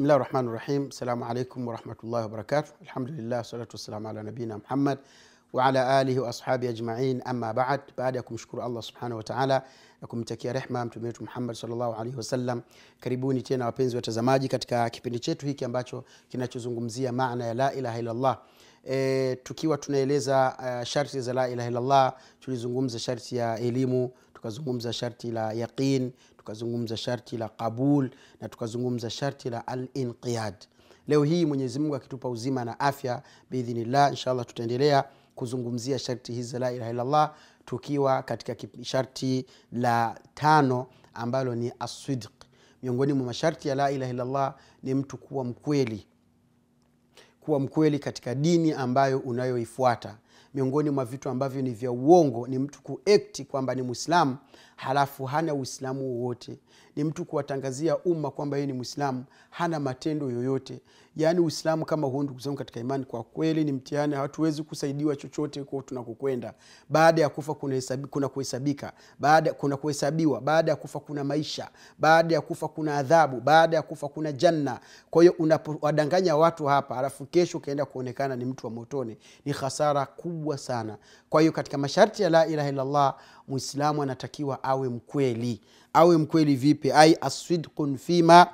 bismillah rahmani rahim salamu alaikum warahmatullahi wabarakatu alhamdulillah salatu wassalamu ala nabina muhammad waala alihi waashabi ajmain ama bad baada ya kumshukuru allah subhanahu wataala na kumtakia rehma mtume wetu muhammad salllahu alaihi wasallam karibuni tena wapenzi watazamaji katika kipindi chetu hiki ambacho kinachozungumzia maana ya la ilaha illallah e, tukiwa tunaeleza uh, sharti za la ilaha illallah tulizungumza sharti ya elimu tukazungumza sharti la yaqin tukazungumza sharti la qabul na tukazungumza sharti la alinqiyad leo hii mwenyezimungu akitupa uzima na afya biidhinillah inshallah tutaendelea kuzungumzia sharti hizi la ilaha illallah tukiwa katika sharti la tano ambalo ni aswidq miongoni mwa masharti ya la ilaha illallah ni mtu kuwa mkweli kuwa mkweli katika dini ambayo unayoifuata miongoni mwa vitu ambavyo ni vya uongo ni mtu kuekti kwamba ni mwislamu halafu hana uislamu wowote ni mtu kuwatangazia umma kwamba yeye ni mwislamu hana matendo yoyote yaani uislamu kama huo ndugu zangu katika imani kwa kweli ni mtihani hatuwezi kusaidiwa chochote ko tunakokwenda baada ya kufa kuna kuhesabika baada kuna kuhesabiwa baada ya kufa kuna maisha baada ya kufa kuna adhabu baada ya kufa kuna janna kwa hiyo unapowadanganya watu hapa alafu kesho ukaenda kuonekana ni mtu wa motoni ni hasara kubwa kubwa sana kwa hiyo katika masharti ya la ilaha illallah mwislamu anatakiwa awe mkweli awe mkweli vipi ai aswidqun fima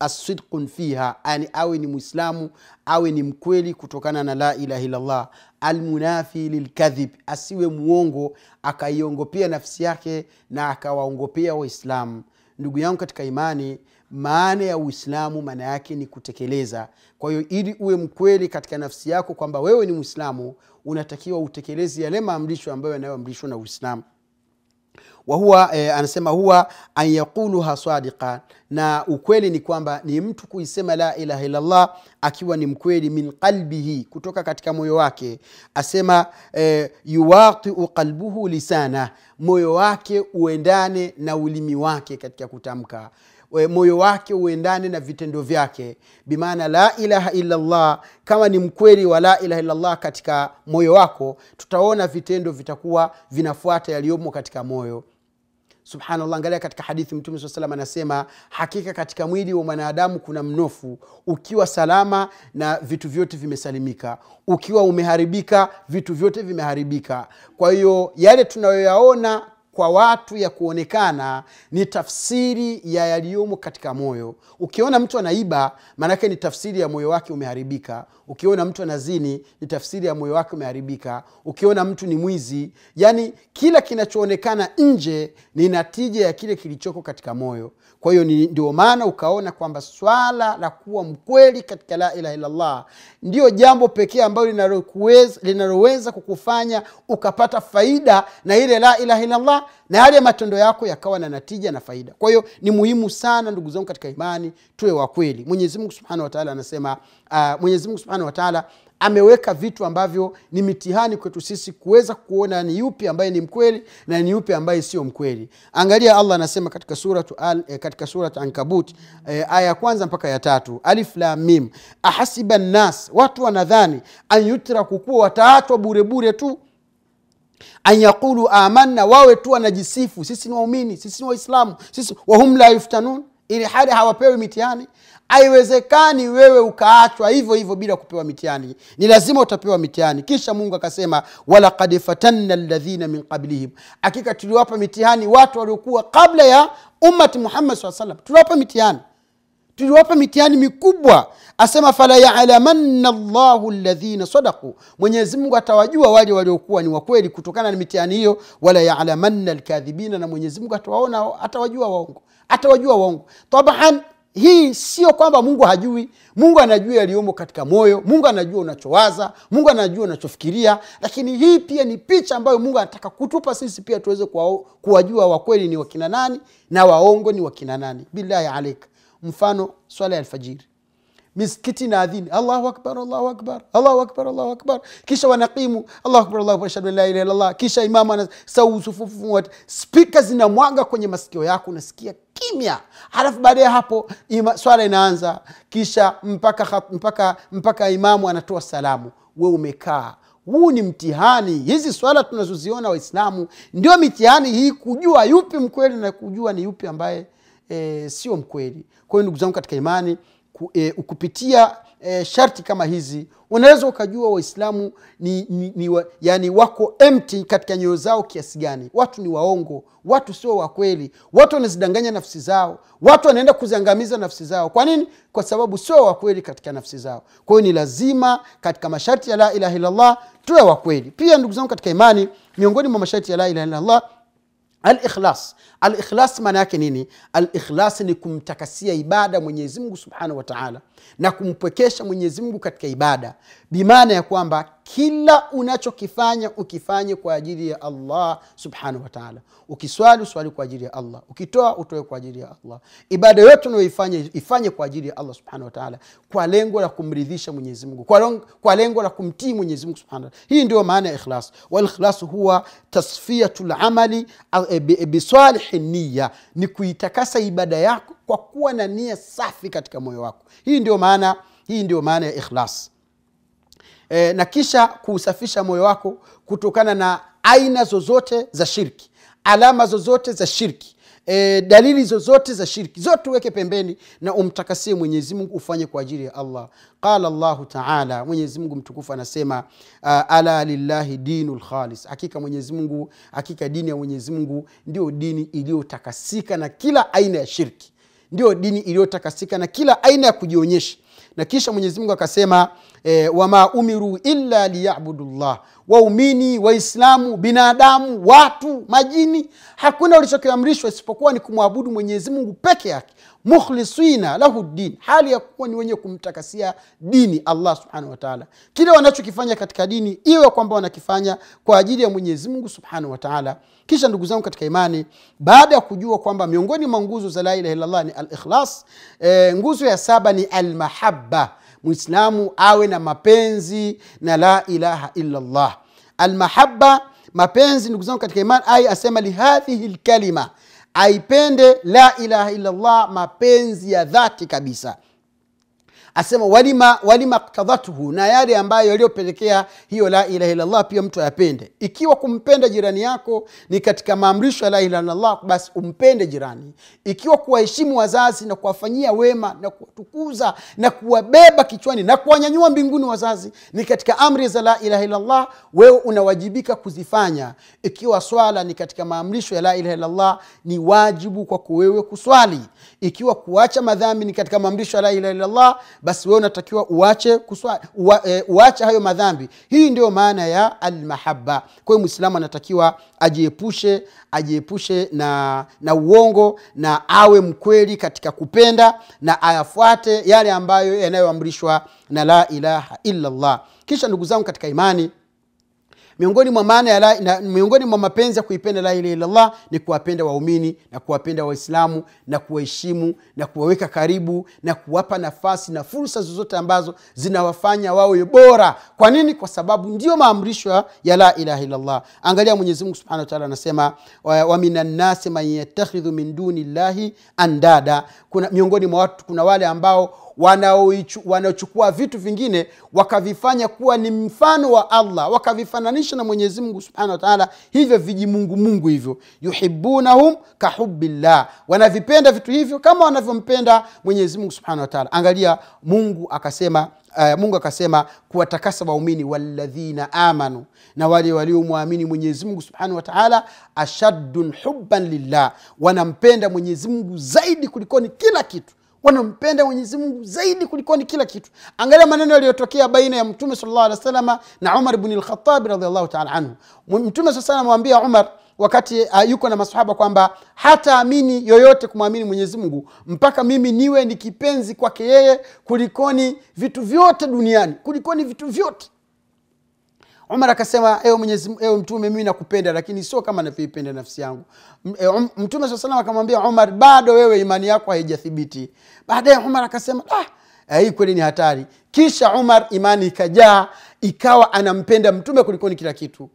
assidqun fiha yani awe ni mwislamu awe ni mkweli kutokana na la ilaha illallah almunafi lilkadhib asiwe muongo akaiongopea nafsi yake na akawaongopea waislamu ndugu yangu katika imani maana ya uislamu maana yake ni kutekeleza kwa hiyo ili uwe mkweli katika nafsi yako kwamba wewe ni mwislamu unatakiwa utekelezi yale maamrisho ambayo yanayoamrishwa na uislamu wahuwa e, eh, anasema huwa an yaquluha na ukweli ni kwamba ni mtu kuisema la ilaha illallah akiwa ni mkweli min qalbihi kutoka katika moyo wake asema e, yuwatiu qalbuhu lisana moyo wake uendane na ulimi wake katika kutamka moyo wake uendane na vitendo vyake bimaana la ilaha illallah kama ni mkweli wa la ilaha illallah katika moyo wako tutaona vitendo vitakuwa vinafuata yaliyomo katika moyo subhanallah angalia katika hadithi mtume saa salam anasema hakika katika mwili wa mwanadamu kuna mnofu ukiwa salama na vitu vyote vimesalimika ukiwa umeharibika vitu vyote vimeharibika kwa hiyo yale tunayoyaona kwa watu ya kuonekana ni tafsiri ya yaliyomo katika moyo. Ukiona mtu anaiba, maanake ni tafsiri ya moyo wake umeharibika. Ukiona mtu anazini, ni tafsiri ya moyo wake umeharibika. Ukiona mtu ni mwizi, yani kila kinachoonekana nje ni natija ya kile kilichoko katika moyo. Kwa hiyo ndio maana ukaona kwamba swala la kuwa mkweli katika la ilaha illallah ndiyo jambo pekee ambayo linaloweza kukufanya ukapata faida na ile la ilaha illallah na yale matendo yako yakawa na natija na faida kwa hiyo ni muhimu sana ndugu zangu katika imani tuwe wa kweli mwenyezimungu subhanahu wataala anasema uh, ah, mwenyezimungu subhanahu wataala ameweka vitu ambavyo ni mitihani kwetu sisi kuweza kuona ni yupi ambaye ni mkweli na ni yupi ambaye sio mkweli angalia allah anasema katika suratu al, eh, katika suratu ankabut eh, aya ya kwanza mpaka ya tatu alif mim ahasiba nnas watu wanadhani an yutraku kuwa wataachwa burebure tu an yaqulu amanna, wawe tu wanajisifu, sisi ni waumini, sisi ni Waislamu, sisi wahum la yuftanun, ili hali hawapewi mitihani. Haiwezekani wewe ukaachwa hivyo hivyo bila kupewa mitihani, ni lazima utapewa mitihani. Kisha Mungu akasema, walaqad fatanna ladhina min qablihim, hakika tuliwapa mitihani watu waliokuwa kabla ya ummati Muhammad saa salam, tuliwapa mitihani tuliwapa mitihani mikubwa asema falayalamanna llahu ladhina sadaku mwenyezimungu atawajua wale waliokuwa ni wakweli kutokana na mitihani hiyo walayalamanna lkadhibina na mwenyezimungu atawaona atawajua waongo atawajua waongo taban hii sio kwamba mungu hajui mungu anajua yaliyomo katika moyo mungu anajua unachowaza mungu anajua unachofikiria lakini hii pia ni picha ambayo mungu anataka kutupa sisi pia tuweze kuwajua wakweli ni wakina nani na waongo ni wakina nani billahi alaika mfano swala ya alfajiri miskiti na adhini allahu akbar allahu akbar allahu akbar allahu akbar kisha wanaqimu allahu akbar allahu akbar shadu la ilaha illallah kisha imamu anasau sufufu wat spika zinamwaga kwenye masikio yako unasikia kimya halafu baada ya hapo ima, swala inaanza kisha mpaka, mpaka, mpaka imamu anatoa salamu we umekaa huu ni mtihani hizi swala tunazoziona waislamu ndio mitihani hii kujua yupi mkweli na kujua ni yupi ambaye e, sio mkweli kwa hiyo ndugu zangu katika imani ku, e, ukupitia e, sharti kama hizi unaweza ukajua waislamu ni, ni, ni wa, yani wako empty katika nyoyo zao kiasi gani watu ni waongo watu sio wakweli watu wanazidanganya nafsi zao watu wanaenda kuziangamiza nafsi zao kwa nini kwa sababu sio wakweli katika nafsi zao kwa hiyo ni lazima katika masharti ya la ilaha illallah tuwe wakweli pia ndugu zangu katika imani miongoni mwa masharti ya la ilaha illallah alikhlas alikhlas maana yake nini alikhlas ni kumtakasia ibada mwenyezimngu subhanahu wataala na kumpwekesha mwenyezimngu katika ibada bimaana ya kwamba kila unachokifanya ukifanye kwa ajili ya allah subhanahu wataala ukiswali uswali kwa ajili ya allah ukitoa utoe kwa ajili ya allah ibada yote unayoifanya ifanye kwa ajili ya allah subhanahu wataala kwa lengo la kumridhisha mwenyezimungu kwa, long, kwa lengo la kumtii mwenyezimungu subhanahu hii ndio maana ya ikhlas walikhlas huwa tasfiyatu lamali e, bisalihi niya ni kuitakasa ibada yako kwa kuwa na nia safi katika moyo wako hii ndio maana hii ndio maana ya ikhlas e, na kisha kuusafisha moyo wako kutokana na aina zozote za shirki alama zozote za shirki e, dalili zozote za shirki zote uweke pembeni na umtakasie mwenyezimungu ufanye kwa ajili ya allah qala llahu taala mwenyezimungu mtukufu anasema uh, ala lillahi dinu lkhalis hakika mwenyezimungu hakika dini ya mwenyezimungu ndio dini iliyotakasika na kila aina ya shirki ndio dini iliyotakasika na kila aina ya kujionyesha na kisha mwenyezimungu akasema e, eh, wama umiru illa liyabudu llah waumini waislamu binadamu watu majini hakuna ulichokiamrishwa isipokuwa ni kumwabudu mwenyezi mungu peke yake mukhlisina lahu din hali ya kuwa ni wenye kumtakasia dini allah subhanahu wataala kile wanachokifanya katika dini iwe kwamba wanakifanya kwa ajili ya mwenyezi mungu subhanahu wataala kisha ndugu zangu katika imani baada ya kujua kwamba miongoni mwa nguzo za la ilaha illallah ni alikhlas e, nguzo ya saba ni almahaba mwislamu awe na mapenzi na la ilaha illallah almahaba mapenzi ndugu zangu katika imani ai asema lihadhihi lkalima aipende la ilaha illallah mapenzi ya dhati kabisa asema walima, walima ktadhathu, na yale ambayo yaliyopelekea hiyo la ilaha illallah, pia mtu ayapende. Ikiwa kumpenda jirani yako ni katika maamrisho ya la ilaha illallah, basi umpende jirani. Ikiwa kuwaheshimu wazazi na kuwafanyia wema na kuwatukuza na kuwabeba kichwani na kuwanyanyua mbinguni wazazi ni katika amri za la ilaha illallah, wewe unawajibika kuzifanya. Ikiwa swala ni katika maamrisho ya la ilaha illallah, ni wajibu kwako wewe kuswali. Ikiwa kuacha madhambi ni katika maamrisho ya la ilaha illallah basi wewe unatakiwa uache kuswa, uwa, e, uache hayo madhambi hii ndiyo maana ya almahaba kwa hiyo mwislamu anatakiwa ajiepushe ajiepushe na na uongo na awe mkweli katika kupenda na ayafuate yale ambayo yanayoamrishwa na la ilaha illa llah kisha ndugu zangu katika imani miongoni mwa maana ya la, na, miongoni mwa mapenzi ya kuipenda la ilaha illallah ni kuwapenda waumini na kuwapenda waislamu na kuwaheshimu na kuwaweka karibu na kuwapa nafasi na fursa zozote ambazo zinawafanya wawe bora kwa nini kwa sababu ndio maamrisho ya la ilaha illallah angalia mwenyezimungu subhanahu taala anasema waminannasi wa man yattakhidhu min duni llahi andada kuna miongoni mwa watu kuna wale ambao wanaochukua vitu vingine wakavifanya kuwa ni mfano wa allah wakavifananisha na mwenyezi mungu subhanahu wa taala hivyo vijimungumungu hivyo yuhibunahum kahubillah wanavipenda vitu hivyo kama wanavyompenda mwenyezi mungu subhanahu wa taala angalia mungu akasema uh, mungu akasema kuwatakasa waumini waladhina amanu na wale waliomwamini mwenyezimungu subhanahu wataala ashaddun huban lillah wanampenda mwenyezimungu zaidi kulikoni kila kitu wanampenda mwenyezi mungu zaidi kulikoni kila kitu angalia maneno yaliyotokea baina ya mtume salllah alih wasalama na umar bni lkhatabi radiallahu taala anhu mtume saa salam amwambia umar wakati uh, yuko na masahaba kwamba hata amini yoyote kumwamini mwenyezi mungu mpaka mimi niwe ni kipenzi kwake yeye kulikoni vitu vyote duniani kulikoni vitu vyote Umar akasema, ewe Mwenyezi, ewe Mtume, mimi nakupenda lakini sio kama navyoipenda nafsi yangu. E, mtume swalla salam akamwambia Umar, bado wewe imani yako haijathibiti. Baadaye Umar akasema ah, eh, hii hey, kweli ni hatari. Kisha Umar imani ikajaa, ikawa anampenda mtume kulikoni kila kitu.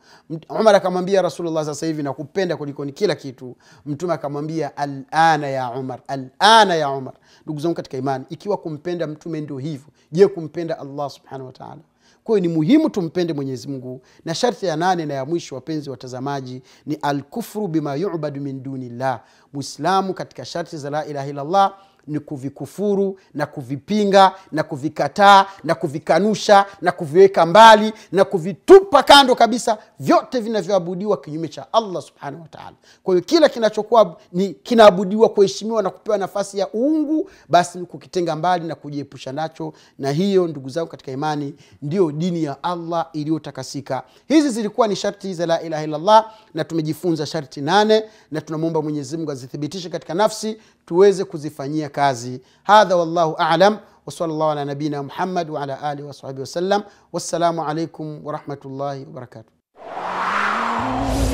Umar akamwambia Rasulullah, sasa hivi nakupenda kulikoni kila kitu. Mtume akamwambia alana ya Umar, alana ya Umar. Ndugu zangu katika imani, ikiwa kumpenda mtume ndio hivyo, je, kumpenda Allah subhanahu wa ta'ala kwa hiyo ni muhimu tumpende mwenyezi mungu na sharti ya nane na ya mwisho wapenzi watazamaji ni alkufru bima yubadu min dunillah muislamu katika sharti za la ilaha illallah ni kuvikufuru na kuvipinga na kuvikataa na kuvikanusha na kuviweka mbali na kuvitupa kando kabisa vyote vinavyoabudiwa kinyume cha allah subhanahu wataala kwa hiyo kila kinachokuwa ni kinaabudiwa kuheshimiwa na kupewa nafasi ya uungu basi ni kukitenga mbali na kujiepusha nacho na hiyo ndugu zangu katika imani ndiyo dini ya allah iliyotakasika hizi zilikuwa ni sharti za la ilaha illallah na tumejifunza sharti nane na tunamwomba mwenyezimngu azithibitishe katika nafsi tuweze kuzifanyia kazi. Hadha wallahu a'lam wa sallallahu ala nabina Muhammad wa ala alihi wa sahbihi wasallam. Wassalamu alaikum wa rahmatullahi wa barakatuh.